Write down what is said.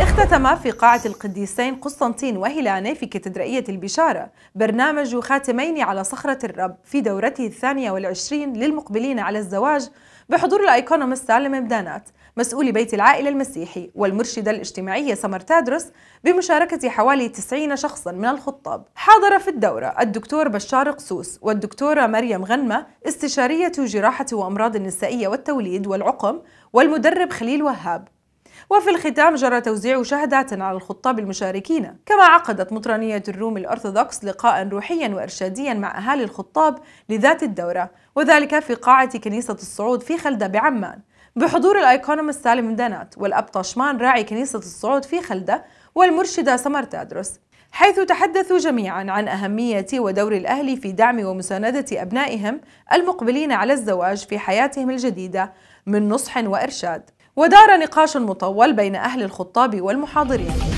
اختتم في قاعة القديسين قسطنطين وهيلاني في كاتدرائية البشارة برنامج خاتمين على صخرة الرب في دورته الثانية والعشرين للمقبلين على الزواج بحضور الايكونوم سالم بدانات مسؤول بيت العائلة المسيحي والمرشدة الاجتماعية سمر تادرس بمشاركة حوالي 90 شخصا من الخطاب حاضر في الدورة الدكتور بشار قسوس والدكتورة مريم غنمة استشارية جراحة وأمراض النسائية والتوليد والعقم والمدرب خليل وهاب وفي الختام جرى توزيع شهادات على الخطاب المشاركين كما عقدت مطرانية الروم الأرثوذكس لقاء روحيا وإرشاديا مع أهالي الخطاب لذات الدورة وذلك في قاعة كنيسة الصعود في خلدة بعمان بحضور الأيكونوم سالم دانات والأب طشمان راعي كنيسة الصعود في خلدة والمرشدة سمر تادرس حيث تحدثوا جميعا عن أهمية ودور الأهل في دعم ومساندة أبنائهم المقبلين على الزواج في حياتهم الجديدة من نصح وإرشاد ودار نقاش مطول بين أهل الخطاب والمحاضرين